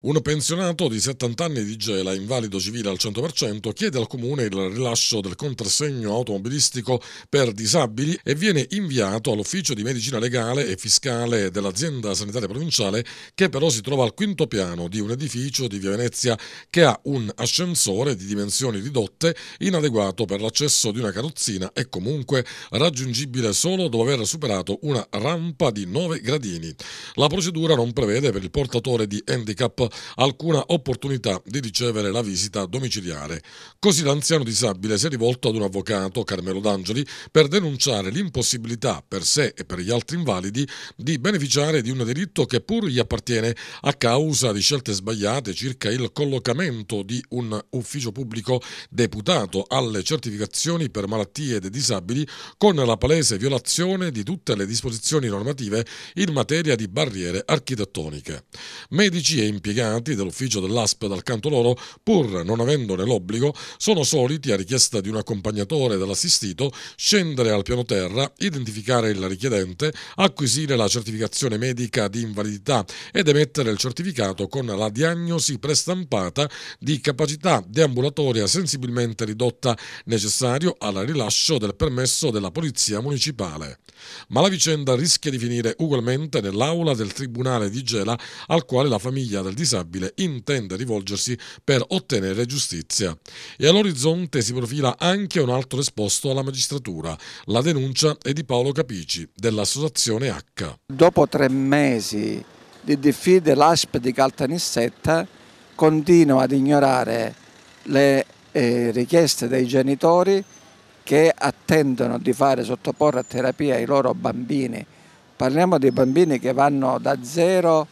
Un pensionato di 70 anni di Gela, invalido civile al 100%, chiede al comune il rilascio del contrassegno automobilistico per disabili e viene inviato all'ufficio di medicina legale e fiscale dell'azienda sanitaria provinciale che però si trova al quinto piano di un edificio di Via Venezia che ha un ascensore di dimensioni ridotte, inadeguato per l'accesso di una carrozzina e comunque raggiungibile solo dopo aver superato una rampa di 9 gradini. La procedura non prevede per il portatore di handicap alcuna opportunità di ricevere la visita domiciliare. Così l'anziano disabile si è rivolto ad un avvocato, Carmelo D'Angeli, per denunciare l'impossibilità per sé e per gli altri invalidi di beneficiare di un diritto che pur gli appartiene a causa di scelte sbagliate circa il collocamento di un ufficio pubblico deputato alle certificazioni per malattie dei disabili con la palese violazione di tutte le disposizioni normative in materia di barriere architettoniche. Medici e impiegati integranti dell'ufficio dell'ASP dal canto loro, pur non avendone l'obbligo, sono soliti, a richiesta di un accompagnatore dell'assistito, scendere al piano terra, identificare il richiedente, acquisire la certificazione medica di invalidità ed emettere il certificato con la diagnosi prestampata di capacità deambulatoria sensibilmente ridotta necessario al rilascio del permesso della Polizia Municipale. Ma la vicenda rischia di finire ugualmente nell'aula del Tribunale di Gela al quale la famiglia del distrutto disabile intende rivolgersi per ottenere giustizia. E all'orizzonte si profila anche un altro esposto alla magistratura. La denuncia è di Paolo Capici, dell'associazione H. Dopo tre mesi di diffide l'ASP di Caltanissetta continua ad ignorare le eh, richieste dei genitori che attendono di fare sottoporre a terapia i loro bambini. Parliamo di bambini che vanno da 0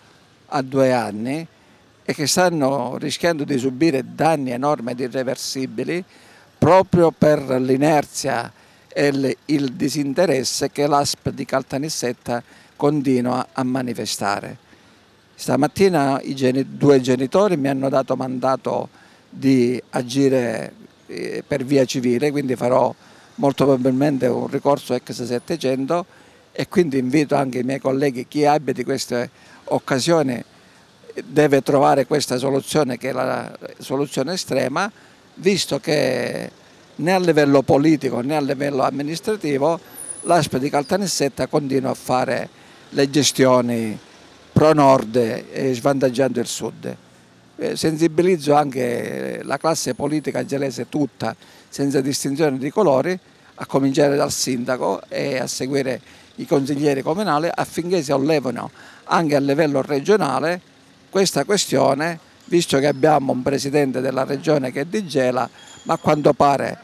a 2 anni e che stanno rischiando di subire danni enormi ed irreversibili proprio per l'inerzia e il disinteresse che l'ASP di Caltanissetta continua a manifestare. Stamattina i geni due genitori mi hanno dato mandato di agire eh, per via civile, quindi farò molto probabilmente un ricorso x 700 e quindi invito anche i miei colleghi, chi abbia di queste occasioni, deve trovare questa soluzione che è la soluzione estrema, visto che né a livello politico né a livello amministrativo l'ASP di Caltanissetta continua a fare le gestioni pro nord e svantaggiando il sud. Eh, sensibilizzo anche la classe politica gelese tutta, senza distinzione di colori, a cominciare dal sindaco e a seguire i consiglieri comunali affinché si allevano anche a livello regionale questa questione, visto che abbiamo un presidente della regione che digela, ma a quanto pare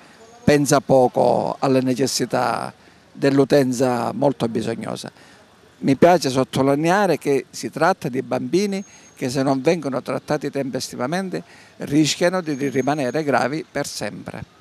pensa poco alle necessità dell'utenza molto bisognosa. Mi piace sottolineare che si tratta di bambini che se non vengono trattati tempestivamente rischiano di rimanere gravi per sempre.